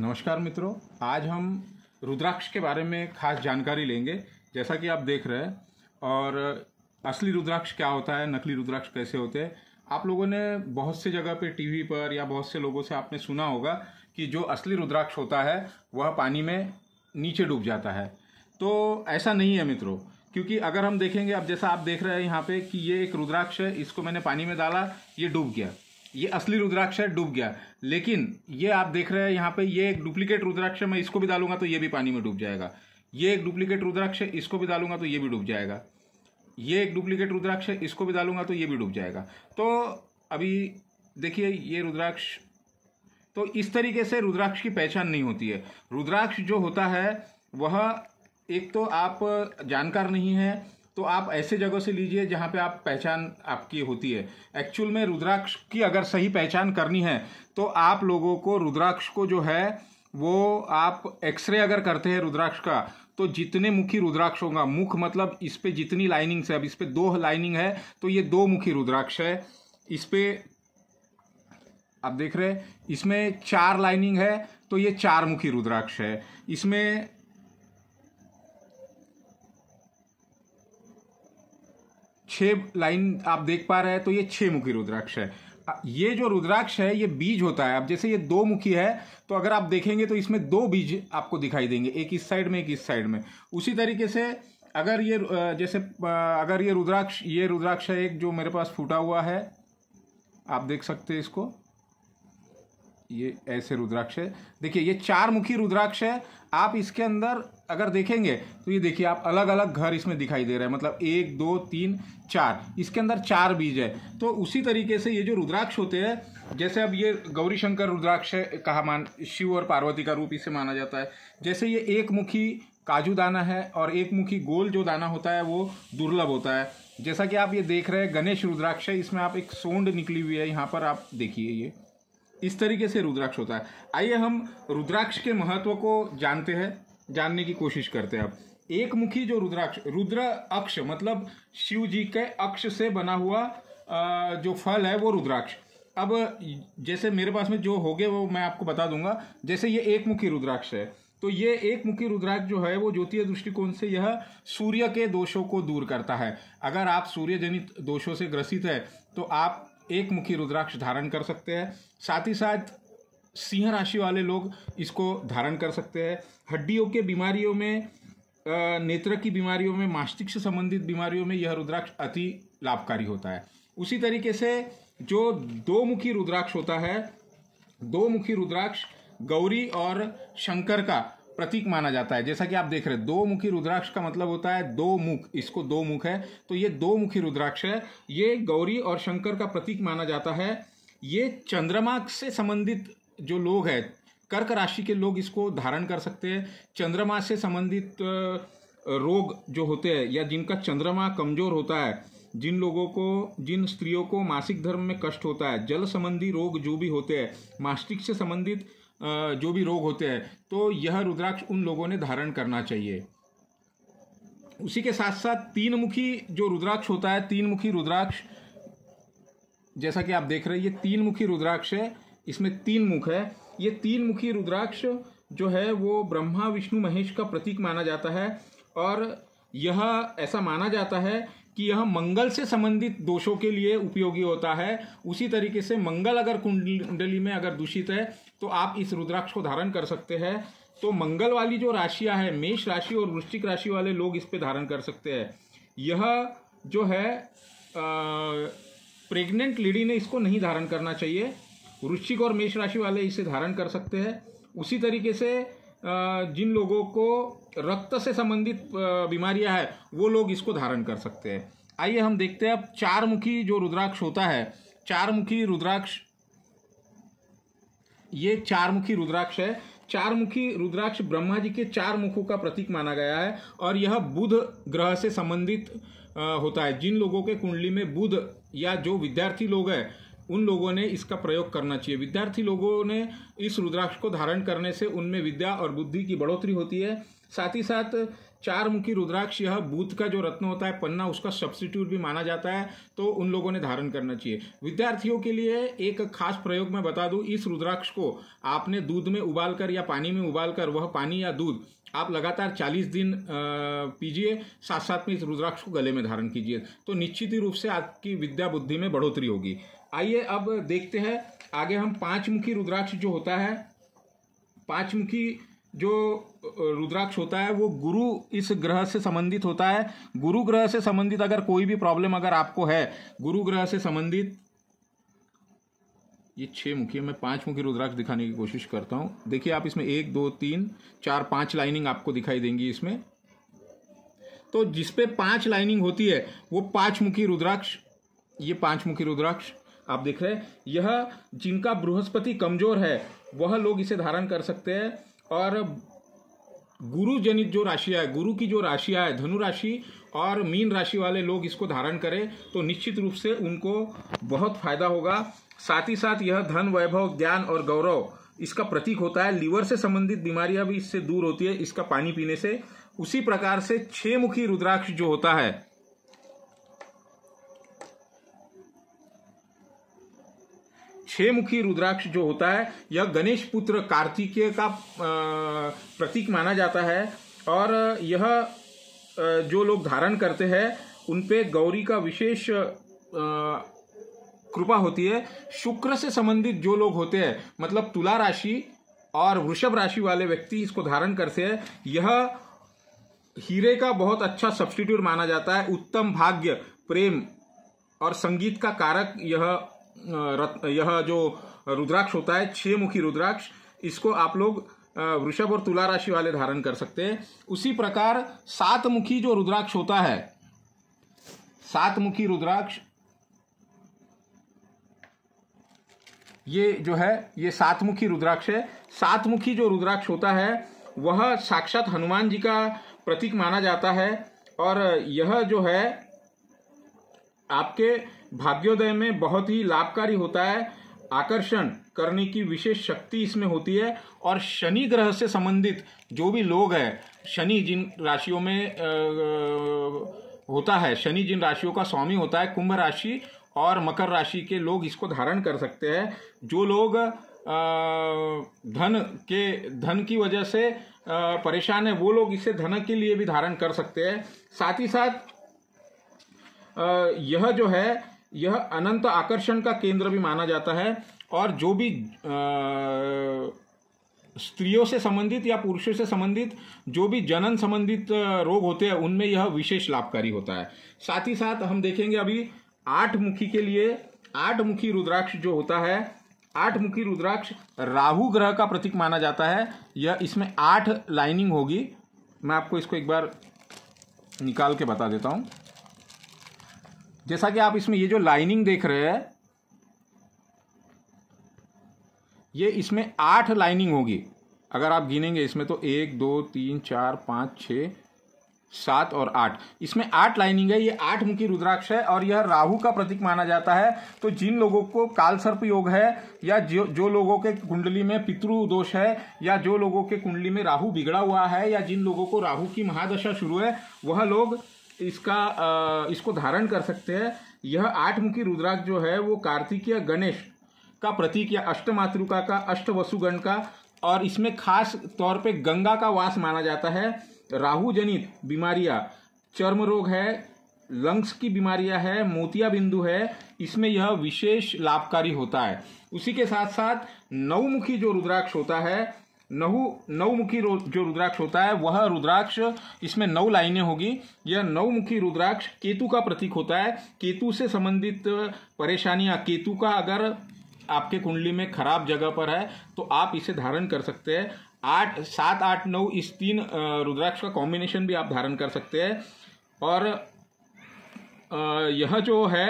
नमस्कार मित्रों आज हम रुद्राक्ष के बारे में खास जानकारी लेंगे जैसा कि आप देख रहे हैं और असली रुद्राक्ष क्या होता है नकली रुद्राक्ष कैसे होते हैं आप लोगों ने बहुत से जगह पे टीवी पर या बहुत से लोगों से आपने सुना होगा कि जो असली रुद्राक्ष होता है वह पानी में नीचे डूब जाता है तो ऐसा नहीं है मित्रों क्योंकि अगर हम देखेंगे अब जैसा आप देख रहे हैं यहाँ पे कि ये एक रुद्राक्ष है इसको मैंने पानी में डाला ये डूब गया ये असली रुद्राक्ष है डूब गया लेकिन ये आप देख रहे हैं यहाँ पे ये एक डुप्लीकेट रुद्राक्ष मैं इसको भी डालूंगा तो ये भी पानी में डूब जाएगा ये एक डुप्लीकेट रुद्राक्ष है इसको भी डालूंगा तो ये भी डूब जाएगा ये एक डुप्लीकेट रुद्राक्ष है इसको भी डालूंगा तो ये भी डूब जाएगा तो अभी देखिए ये रुद्राक्ष तो इस तरीके से रुद्राक्ष की पहचान नहीं होती है रुद्राक्ष जो होता है वह एक तो आप जानकार नहीं है तो आप ऐसे जगह से लीजिए जहाँ पे आप पहचान आपकी होती है एक्चुअल में रुद्राक्ष की अगर सही पहचान करनी है तो आप लोगों को रुद्राक्ष को जो है वो आप एक्सरे अगर करते हैं रुद्राक्ष का तो जितने मुखी रुद्राक्ष होगा मुख मतलब इस पर जितनी लाइनिंग्स है अब इस पर दो लाइनिंग है तो ये दो मुखी रुद्राक्ष है इस पर आप देख रहे हैं इसमें चार लाइनिंग है तो ये चार मुखी रुद्राक्ष है इसमें छः लाइन आप देख पा रहे हैं तो ये छः मुखी रुद्राक्ष है ये जो रुद्राक्ष है ये बीज होता है अब जैसे ये दो मुखी है तो अगर आप देखेंगे तो इसमें दो बीज आपको दिखाई देंगे एक इस साइड में एक इस साइड में उसी तरीके से अगर ये जैसे अगर ये रुद्राक्ष ये रुद्राक्ष है एक जो मेरे पास फूटा हुआ है आप देख सकते हैं इसको ये ऐसे रुद्राक्ष है देखिए ये चार मुखी रुद्राक्ष है आप इसके अंदर अगर देखेंगे तो ये देखिए आप अलग अलग घर इसमें दिखाई दे रहे हैं मतलब एक दो तीन चार इसके अंदर चार बीज है तो उसी तरीके से ये जो रुद्राक्ष होते हैं जैसे अब ये गौरी शंकर रुद्राक्ष कहा मान शिव और पार्वती का रूप इसे माना जाता है जैसे ये एक मुखी काजू दाना है और एक मुखी गोल जो दाना होता है वो दुर्लभ होता है जैसा कि आप ये देख रहे हैं गणेश रुद्राक्ष है इसमें आप एक सोंड निकली हुई है यहाँ पर आप देखिए ये इस तरीके से रुद्राक्ष होता है आइए हम रुद्राक्ष के महत्व को जानते हैं जानने की कोशिश करते हैं अब एक मुखी जो रुद्राक्ष रुद्र अक्ष मतलब शिव जी के अक्ष से बना हुआ जो फल है वो रुद्राक्ष अब जैसे मेरे पास में जो हो गए वो मैं आपको बता दूंगा जैसे ये एक मुखी रुद्राक्ष है तो ये एक मुखी रुद्राक्ष जो है वो ज्योतिष दृष्टिकोण से यह सूर्य के दोषों को दूर करता है अगर आप सूर्य जनित दोषों से ग्रसित है तो आप एक मुखी रुद्राक्ष धारण कर सकते हैं साथ ही साथ सिंह राशि वाले लोग इसको धारण कर सकते हैं हड्डियों के बीमारियों में नेत्र की बीमारियों में मास्तिष्क संबंधित बीमारियों में यह रुद्राक्ष अति लाभकारी होता है उसी तरीके से जो दो मुखी रुद्राक्ष होता है दो मुखी रुद्राक्ष गौरी और शंकर का प्रतीक माना जाता है जैसा कि आप देख रहे हैं दो मुखी रुद्राक्ष का मतलब होता है दो मुख इसको दो मुख है तो ये दो मुखी रुद्राक्ष है ये गौरी और शंकर का प्रतीक माना जाता है ये चंद्रमा से संबंधित जो लोग हैं कर्क राशि के लोग इसको धारण कर सकते हैं चंद्रमा से संबंधित रोग जो होते हैं या जिनका चंद्रमा कमजोर होता है जिन लोगों को जिन स्त्रियों को मासिक धर्म में कष्ट होता है जल संबंधी रोग जो भी होते हैं मास्टिक से संबंधित जो भी रोग होते हैं तो यह रुद्राक्ष उन लोगों ने धारण करना चाहिए उसी के साथ साथ तीन मुखी जो रुद्राक्ष होता है तीन मुखी रुद्राक्ष जैसा कि आप देख रहे हैं ये तीन मुखी रुद्राक्ष है इसमें तीन मुख है ये तीन मुखी रुद्राक्ष जो है वो ब्रह्मा विष्णु महेश का प्रतीक माना जाता है और यह ऐसा माना जाता है कि यह मंगल से संबंधित दोषों के लिए उपयोगी होता है उसी तरीके से मंगल अगर कुंडली में अगर दूषित है तो आप इस रुद्राक्ष को धारण कर सकते हैं तो मंगल वाली जो राशियां है मेष राशि और वृश्चिक राशि वाले लोग इस पर धारण कर सकते हैं यह जो है प्रेग्नेंट लेडी ने इसको नहीं धारण करना चाहिए वृश्चिक और मेष राशि वाले इसे धारण कर सकते हैं उसी तरीके से जिन लोगों को रक्त से संबंधित बीमारियां है वो लोग इसको धारण कर सकते हैं आइए हम देखते हैं अब चार मुखी जो रुद्राक्ष होता है चार मुखी रुद्राक्ष ये चार मुखी रुद्राक्ष है चार मुखी रुद्राक्ष ब्रह्मा जी के चार मुखों का प्रतीक माना गया है और यह बुध ग्रह से संबंधित होता है जिन लोगों के कुंडली में बुध या जो विद्यार्थी लोग हैं उन लोगों ने इसका प्रयोग करना चाहिए विद्यार्थी लोगों ने इस रुद्राक्ष को धारण करने से उनमें विद्या और बुद्धि की बढ़ोतरी होती है साथ ही साथ चार मुखी रुद्राक्ष यह बूथ का जो रत्न होता है पन्ना उसका सब्सिट्यूट भी माना जाता है तो उन लोगों ने धारण करना चाहिए विद्यार्थियों के लिए एक खास प्रयोग मैं बता दूं इस रुद्राक्ष को आपने दूध में उबालकर या पानी में उबालकर वह पानी या दूध आप लगातार 40 दिन पीजिए साथ साथ में इस रुद्राक्ष को गले में धारण कीजिए तो निश्चित ही रूप से आपकी विद्या बुद्धि में बढ़ोतरी होगी आइए अब देखते हैं आगे हम पांचमुखी रुद्राक्ष जो होता है पांचमुखी जो रुद्राक्ष होता है वो गुरु इस ग्रह से संबंधित होता है गुरु ग्रह से संबंधित अगर कोई भी प्रॉब्लम अगर आपको है गुरु ग्रह से संबंधित ये छह मुखी है मैं पांच मुखी रुद्राक्ष दिखाने की कोशिश करता हूं देखिए आप इसमें एक दो तीन चार पांच लाइनिंग आपको दिखाई देंगी इसमें तो जिसपे पांच लाइनिंग होती है वो पांच मुखी रुद्राक्ष ये पांच मुखी रुद्राक्ष आप देख रहे हैं यह जिनका बृहस्पति कमजोर है वह लोग इसे धारण कर सकते हैं और गुरु जनित जो राशि है गुरु की जो राशि है धनु राशि और मीन राशि वाले लोग इसको धारण करें तो निश्चित रूप से उनको बहुत फायदा होगा साथ ही साथ यह धन वैभव ज्ञान और गौरव इसका प्रतीक होता है लीवर से संबंधित बीमारियां भी इससे दूर होती है इसका पानी पीने से उसी प्रकार से छह मुखी रुद्राक्ष जो होता है छह मुखी रुद्राक्ष जो होता है यह गणेश पुत्र कार्तिकेय का प्रतीक माना जाता है और यह जो लोग धारण करते हैं उनपे गौरी का विशेष कृपा होती है शुक्र से संबंधित जो लोग होते हैं मतलब तुला राशि और वृषभ राशि वाले व्यक्ति इसको धारण करते हैं यह हीरे का बहुत अच्छा सब्सटीट्यूट माना जाता है उत्तम भाग्य प्रेम और संगीत का कारक यह रत, यह जो रुद्राक्ष होता है छह मुखी रुद्राक्ष इसको आप लोग वृषभ और तुला राशि वाले धारण कर सकते हैं उसी प्रकार सात मुखी जो रुद्राक्ष होता है सात मुखी रुद्राक्ष ये जो है ये सातमुखी रुद्राक्ष है सातमुखी जो रुद्राक्ष होता है वह साक्षात हनुमान जी का प्रतीक माना जाता है और यह जो है आपके भाग्योदय में बहुत ही लाभकारी होता है आकर्षण करने की विशेष शक्ति इसमें होती है और शनि ग्रह से संबंधित जो भी लोग हैं शनि जिन राशियों में आ, होता है शनि जिन राशियों का स्वामी होता है कुंभ राशि और मकर राशि के लोग इसको धारण कर सकते हैं जो लोग धन के धन की वजह से परेशान है वो लोग इसे धन के लिए भी धारण कर सकते हैं साथ ही साथ यह जो है यह अनंत आकर्षण का केंद्र भी माना जाता है और जो भी स्त्रियों से संबंधित या पुरुषों से संबंधित जो भी जनन संबंधित रोग होते हैं उनमें यह विशेष लाभकारी होता है साथ ही साथ हम देखेंगे अभी आठ मुखी के लिए आठ मुखी रुद्राक्ष जो होता है आठ मुखी रुद्राक्ष राहु ग्रह का प्रतीक माना जाता है यह इसमें आठ लाइनिंग होगी मैं आपको इसको एक बार निकाल के बता देता हूं जैसा कि आप इसमें ये जो लाइनिंग देख रहे हैं ये इसमें आठ लाइनिंग होगी अगर आप गिनेंगे इसमें तो एक दो तीन चार पाँच छः सात और आठ इसमें आठ लाइनिंग है ये आठ मुखी रुद्राक्ष है और यह राहु का प्रतीक माना जाता है तो जिन लोगों को काल सर्प योग है या जो जो लोगों के कुंडली में पितृ दोष है या जो लोगों के कुंडली में राहु बिगड़ा हुआ है या जिन लोगों को राहु की महादशा शुरू है वह लोग इसका इसको धारण कर सकते हैं यह आठ मुखी रुद्राक्ष जो है वो कार्तिकीय गणेश का प्रतीक या अष्टमातृका का अष्ट वसुगण का और इसमें खास तौर पे गंगा का वास माना जाता है राहु जनित बीमारियां चर्म रोग है लंग्स की बीमारियां है मोतिया बिंदु है इसमें यह विशेष लाभकारी होता है उसी के साथ साथ नवमुखी जो रुद्राक्ष होता है नहु नवमुखी जो रुद्राक्ष होता है वह रुद्राक्ष इसमें नौ लाइनें होगी यह नवमुखी रुद्राक्ष केतु का प्रतीक होता है केतु से संबंधित परेशानियां केतु का अगर आपके कुंडली में खराब जगह पर है तो आप इसे धारण कर सकते हैं आठ सात आठ नौ इस तीन रुद्राक्ष का कॉम्बिनेशन भी आप धारण कर सकते हैं और यह जो है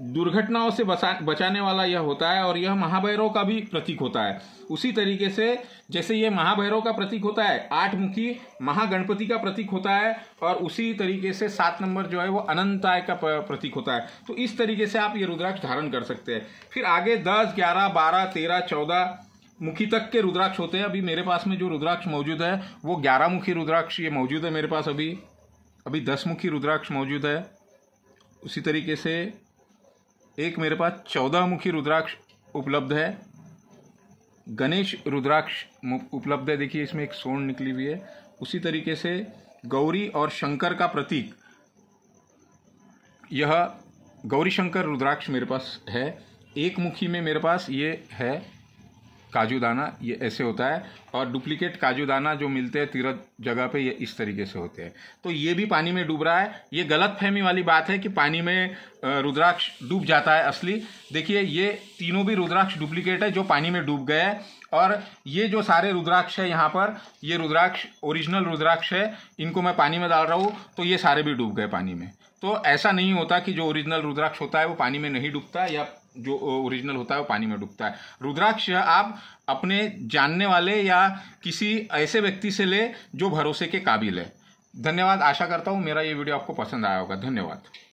दुर्घटनाओं से बचा बचाने वाला यह होता है और यह महाभैरव का भी प्रतीक होता है उसी तरीके से जैसे यह महाभैरव का प्रतीक होता है आठ मुखी महागणपति का प्रतीक होता है और उसी तरीके से सात नंबर जो है वो अनंताय का प्रतीक होता है तो इस तरीके से आप ये रुद्राक्ष धारण कर सकते हैं फिर आगे दस ग्यारह बारह तेरह चौदह मुखी तक के रुद्राक्ष होते हैं अभी मेरे पास में जो रुद्राक्ष मौजूद है वो ग्यारह मुखी रुद्राक्ष ये मौजूद है मेरे पास अभी अभी दस मुखी रुद्राक्ष मौजूद है उसी तरीके से एक मेरे पास चौदह मुखी रुद्राक्ष उपलब्ध है गणेश रुद्राक्ष उपलब्ध है देखिए इसमें एक सोन निकली हुई है उसी तरीके से गौरी और शंकर का प्रतीक यह गौरी शंकर रुद्राक्ष मेरे पास है एक मुखी में मेरे पास ये है काजू दाना ये ऐसे होता है और डुप्लीकेट काजू दाना जो मिलते हैं तीरथ जगह पे ये इस तरीके से होते हैं तो ये भी पानी में डूब रहा है ये गलत फहमी वाली बात है कि पानी में रुद्राक्ष डूब जाता है असली देखिए ये तीनों भी रुद्राक्ष डुप्लीकेट है जो पानी में डूब गए हैं और ये जो सारे रुद्राक्ष है यहाँ पर ये रुद्राक्ष ओरिजिनल रुद्राक्ष है इनको मैं पानी में डाल रहा हूँ तो ये सारे भी डूब गए पानी में तो ऐसा नहीं होता कि जो ओरिजिनल रुद्राक्ष होता है वो पानी में नहीं डूबता या जो ओरिजिनल होता है वो पानी में डूबता है रुद्राक्ष आप अपने जानने वाले या किसी ऐसे व्यक्ति से ले जो भरोसे के काबिल है धन्यवाद आशा करता हूँ मेरा ये वीडियो आपको पसंद आया होगा धन्यवाद